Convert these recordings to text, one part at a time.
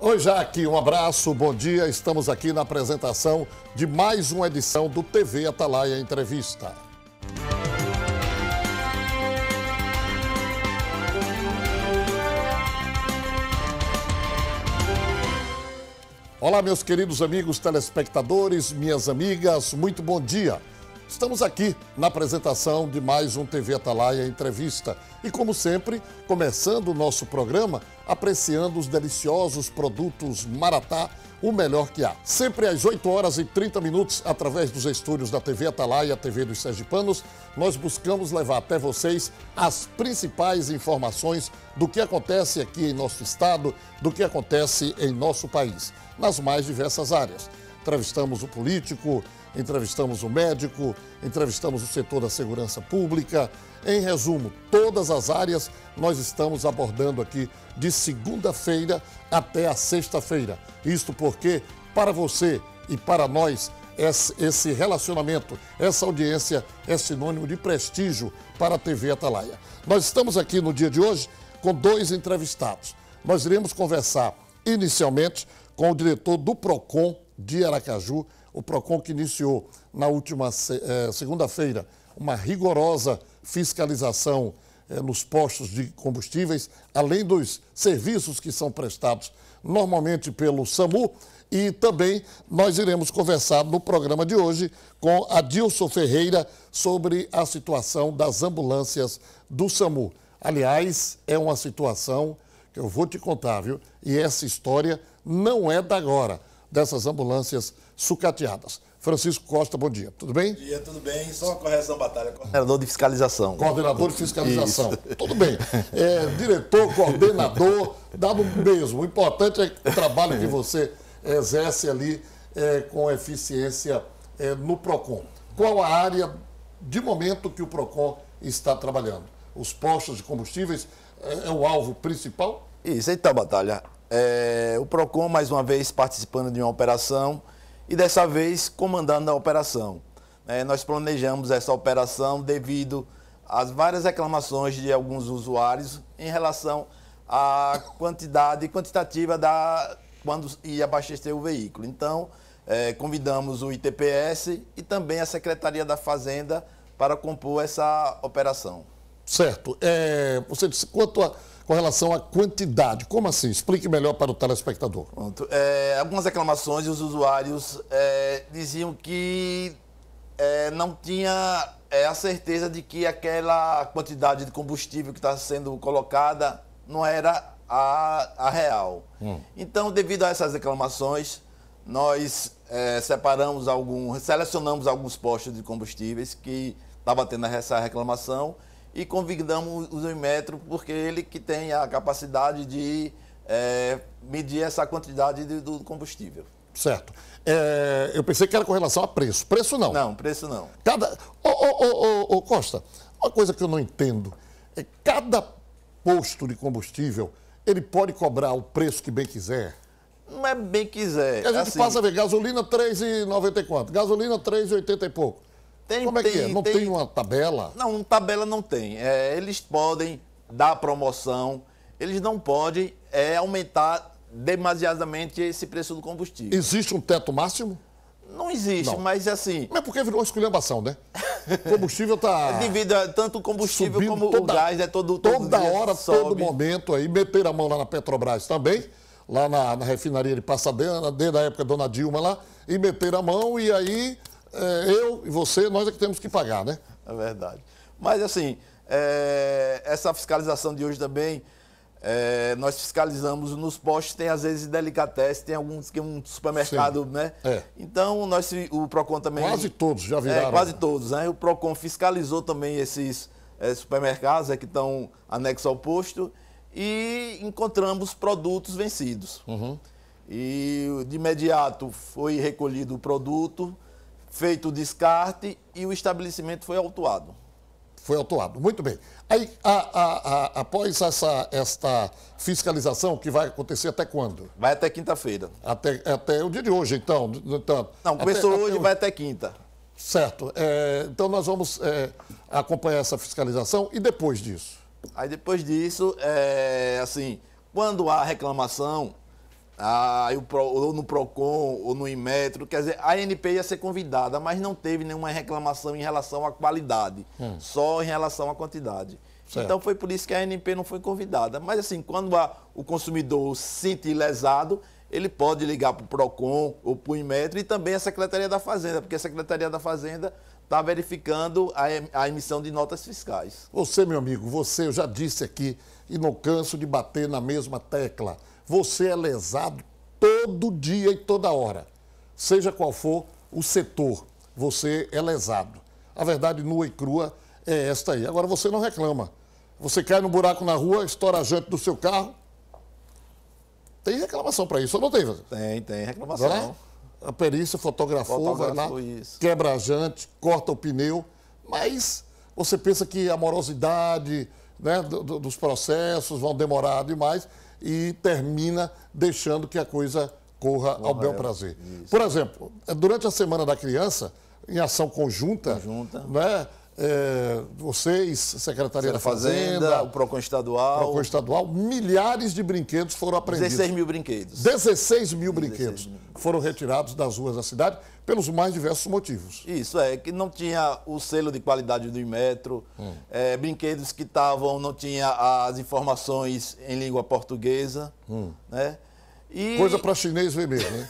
Oi, Jaque, um abraço, bom dia. Estamos aqui na apresentação de mais uma edição do TV Atalaia Entrevista. Olá, meus queridos amigos telespectadores, minhas amigas, muito bom dia. Estamos aqui na apresentação de mais um TV Atalaia Entrevista. E como sempre, começando o nosso programa apreciando os deliciosos produtos Maratá, o melhor que há. Sempre às 8 horas e 30 minutos, através dos estúdios da TV Atalaia, TV dos Sergipanos, nós buscamos levar até vocês as principais informações do que acontece aqui em nosso estado, do que acontece em nosso país, nas mais diversas áreas. Entrevistamos o político, entrevistamos o médico, entrevistamos o setor da segurança pública. Em resumo, todas as áreas nós estamos abordando aqui de segunda-feira até a sexta-feira. Isto porque, para você e para nós, esse relacionamento, essa audiência é sinônimo de prestígio para a TV Atalaia. Nós estamos aqui no dia de hoje com dois entrevistados. Nós iremos conversar inicialmente com o diretor do PROCON de Aracaju, o PROCON que iniciou na última eh, segunda-feira uma rigorosa fiscalização eh, nos postos de combustíveis, além dos serviços que são prestados normalmente pelo SAMU. E também nós iremos conversar no programa de hoje com Adilson Ferreira sobre a situação das ambulâncias do SAMU. Aliás, é uma situação que eu vou te contar, viu? E essa história não é da agora dessas ambulâncias sucateadas. Francisco Costa, bom dia. Tudo bem? Bom dia, tudo bem. Só uma correção, Batalha. Coordenador de fiscalização. Coordenador de fiscalização. Isso. Tudo bem. É, diretor, coordenador, dado mesmo. O importante é o trabalho que você exerce ali é, com eficiência é, no PROCON. Qual a área, de momento, que o PROCON está trabalhando? Os postos de combustíveis é, é o alvo principal? Isso, então, Batalha. É, o PROCON, mais uma vez, participando de uma operação e dessa vez comandando a operação. É, nós planejamos essa operação devido às várias reclamações de alguns usuários em relação à quantidade quantitativa da quando ia abastecer o veículo. Então, é, convidamos o ITPS e também a Secretaria da Fazenda para compor essa operação. Certo. É, você disse quanto a com relação à quantidade. Como assim? Explique melhor para o telespectador. Pronto. É, algumas reclamações, os usuários é, diziam que é, não tinha é, a certeza de que aquela quantidade de combustível que está sendo colocada não era a, a real. Hum. Então, devido a essas reclamações, nós é, separamos alguns, selecionamos alguns postos de combustíveis que estavam tendo essa reclamação e convidamos o Inmetro, porque ele que tem a capacidade de é, medir essa quantidade de, do combustível. Certo. É, eu pensei que era com relação a preço. Preço não. Não, preço não. Cada. Ô, ô, ô, ô, Costa, uma coisa que eu não entendo é cada posto de combustível ele pode cobrar o preço que bem quiser. Não é bem quiser. A gente assim... passa a ver gasolina 3,94, gasolina 3,80 e pouco. Tem, Como é tem, que é? Não tem... tem, uma tabela? Não, tabela não tem. É, eles podem dar promoção, eles não podem é, aumentar demasiadamente esse preço do combustível. Existe um teto máximo? Não existe, não. mas assim. Mas é porque virou esculhambação, né? O combustível está. Devido a tanto o combustível subindo, como toda, o gás, é todo Toda hora, sobe. todo momento aí, meter a mão lá na Petrobras também, lá na, na refinaria de Passadena, desde a época da Dona Dilma lá, e meter a mão e aí é, eu e você, nós é que temos que pagar, né? É verdade. Mas, assim, é, essa fiscalização de hoje também, é, nós fiscalizamos nos postos, tem às vezes delicatesse, tem alguns que um supermercado, Sim. né? É. Então, nós, o PROCON também... Quase todos já viraram. É, quase todos, né? O PROCON fiscalizou também esses é, supermercados é, que estão anexos ao posto e encontramos produtos vencidos. Uhum. E de imediato foi recolhido o produto, feito o descarte e o estabelecimento foi autuado. Foi autuado, muito bem. Aí, a, a, a, após essa, esta fiscalização, que vai acontecer até quando? Vai até quinta-feira. Até, até o dia de hoje, então? então Não, começou até, hoje, e vai até quinta. Certo. É, então, nós vamos é, acompanhar essa fiscalização e depois disso? Aí, depois disso, é, assim, quando há reclamação, ah, ou no PROCON, ou no Inmetro, quer dizer, a ANP ia ser convidada, mas não teve nenhuma reclamação em relação à qualidade, hum. só em relação à quantidade. Certo. Então foi por isso que a ANP não foi convidada. Mas assim, quando a, o consumidor sente lesado, ele pode ligar para o PROCON ou para o Inmetro e também a Secretaria da Fazenda, porque a Secretaria da Fazenda está verificando a, a emissão de notas fiscais. Você, meu amigo, você, eu já disse aqui, e não canso de bater na mesma tecla você é lesado todo dia e toda hora. Seja qual for o setor, você é lesado. A verdade nua e crua é esta aí. Agora você não reclama. Você cai no buraco na rua, estoura a jante do seu carro. Tem reclamação para isso, ou não tem? Tem, tem reclamação. a perícia fotografou, vai lá, isso. quebra a jante, corta o pneu, mas você pensa que a morosidade né, do, do, dos processos vão demorar demais e termina deixando que a coisa corra ao bel é, prazer. Por exemplo, durante a Semana da Criança, em ação conjunta, conjunta. Né, é, vocês, Secretaria da Fazenda, Fazenda, o PROCON Estadual. PROCON Estadual, milhares de brinquedos foram apreendidos. 16 mil brinquedos. 16 mil 16 brinquedos mil. foram retirados das ruas da cidade pelos mais diversos motivos. Isso, é, que não tinha o selo de qualidade do metro, hum. é, brinquedos que estavam, não tinha as informações em língua portuguesa, hum. né? E... Coisa para chinês ver mesmo, né?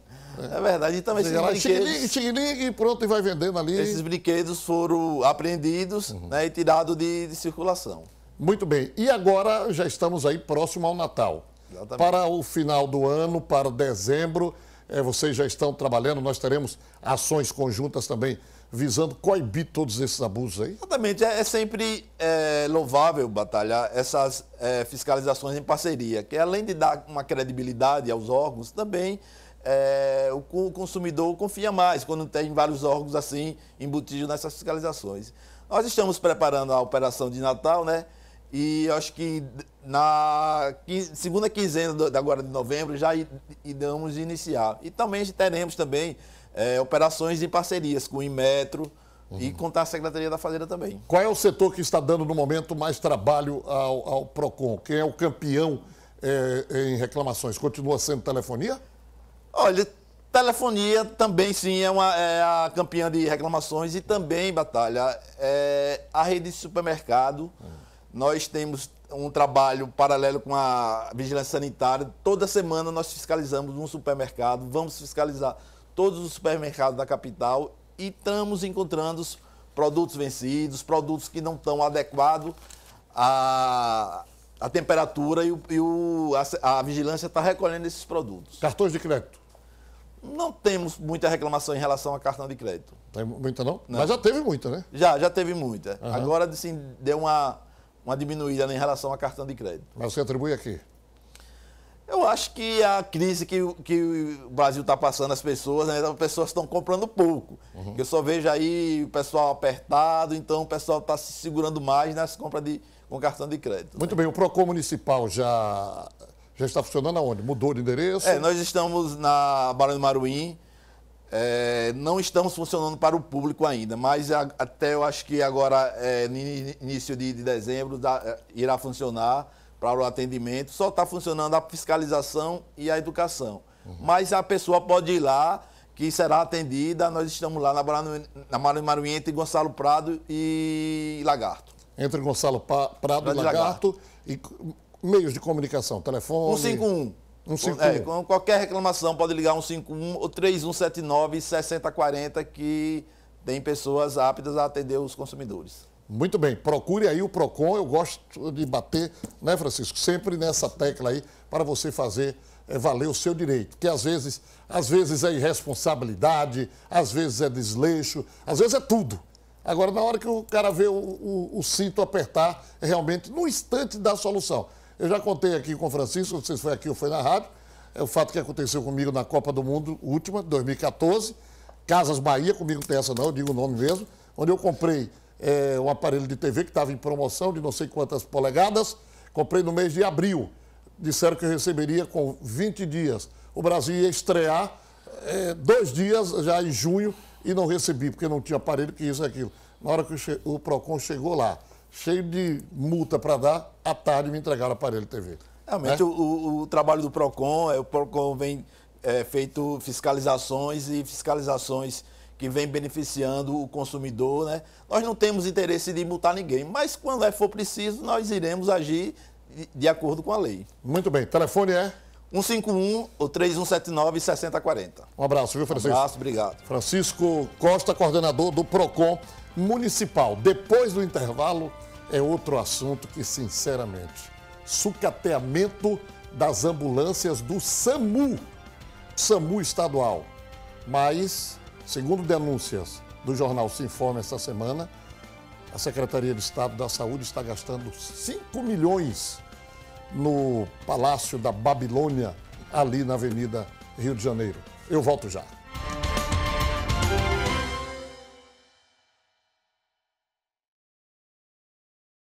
É verdade. Então, esses lá, brinquedos... Xing-ling e pronto, e vai vendendo ali. Esses brinquedos foram apreendidos uhum. né, e tirados de, de, circulação. Muito bem. E agora já estamos aí próximo ao Natal. Exatamente. Para o final do ano, para dezembro, é, vocês já estão trabalhando, nós teremos ações conjuntas também visando coibir todos esses abusos aí? Exatamente, é, é sempre é, louvável batalhar essas é, fiscalizações em parceria, que além de dar uma credibilidade aos órgãos, também é, o, o consumidor confia mais quando tem vários órgãos assim embutidos nessas fiscalizações. Nós estamos preparando a operação de Natal, né? E acho que na segunda quinzena agora de novembro já iremos iniciar. E também teremos também é, operações em parcerias com o Inmetro uhum. e com a Secretaria da Fazenda também. Qual é o setor que está dando no momento mais trabalho ao, ao PROCON? Quem é o campeão é, em reclamações? Continua sendo telefonia? Olha, telefonia também sim é, uma, é a campeã de reclamações e também, Batalha, é a rede de supermercado. Uhum nós temos um trabalho paralelo com a vigilância sanitária. Toda semana nós fiscalizamos um supermercado, vamos fiscalizar todos os supermercados da capital e estamos encontrando produtos vencidos, produtos que não estão adequados à, à temperatura e, o, e o, a, a vigilância está recolhendo esses produtos. Cartões de crédito? Não temos muita reclamação em relação a cartão de crédito. Tem muita não? não? Mas já teve muita, né? Já, já teve muita. Uhum. Agora, assim, deu uma uma diminuída em relação a cartão de crédito. Mas você atribui a quê? Eu acho que a crise que, que o Brasil está passando, as pessoas, né, as pessoas estão comprando pouco. Uhum. Eu só vejo aí o pessoal apertado, então o pessoal está se segurando mais nas compras de, com cartão de crédito. Muito né? bem, o PROCON Municipal já, já está funcionando aonde? Mudou de endereço? É, nós estamos na Barão do Maruim, é, não estamos funcionando para o público ainda, mas a, até eu acho que agora, é, no início de, de dezembro, da, é, irá funcionar para o atendimento. Só está funcionando a fiscalização e a educação. Uhum. Mas a pessoa pode ir lá, que será atendida. Nós estamos lá na Mário entre Gonçalo Prado e Lagarto. Entre Gonçalo pa, Prado, Prado e Lagarto, Lagarto e meios de comunicação, telefone. 151. É, com qualquer reclamação, pode ligar 151 ou 3179 6040 que tem pessoas aptas a atender os consumidores. Muito bem, procure aí o PROCON, eu gosto de bater, né, Francisco, sempre nessa tecla aí para você fazer é, valer o seu direito, que às vezes, às vezes é irresponsabilidade, às vezes é desleixo, às vezes é tudo. Agora, na hora que o cara vê o, o, o cinto apertar, é realmente, no instante da solução. Eu já contei aqui com o Francisco, não sei se foi aqui ou foi na rádio, é o fato que aconteceu comigo na Copa do Mundo última, 2014, Casas Bahia, comigo não tem essa não, eu digo o nome mesmo, onde eu comprei é, um aparelho de TV que estava em promoção de não sei quantas polegadas, comprei no mês de abril. Disseram que eu receberia com 20 dias. O Brasil ia estrear é, dois dias já em junho e não recebi, porque não tinha aparelho, que isso e aquilo. Na hora que o, o PROCON chegou lá, cheio de multa para dar, à tarde me entregaram o aparelho TV. Realmente, né? o, o, trabalho do PROCON, é, o PROCON vem é, feito fiscalizações e fiscalizações que vem beneficiando o consumidor, né? Nós não temos interesse de multar ninguém, mas quando é for preciso, nós iremos agir de acordo com a lei. Muito bem. Telefone é? 151 ou 3179 6040. Um abraço, viu, Francisco? Um abraço, obrigado. Francisco Costa, coordenador do PROCON Municipal. Depois do intervalo, é outro assunto que, sinceramente, sucateamento das ambulâncias do SAMU, SAMU estadual. Mas, segundo denúncias do jornal Se Informa esta semana, a Secretaria de Estado da Saúde está gastando 5 milhões no Palácio da Babilônia, ali na Avenida Rio de Janeiro. Eu volto já.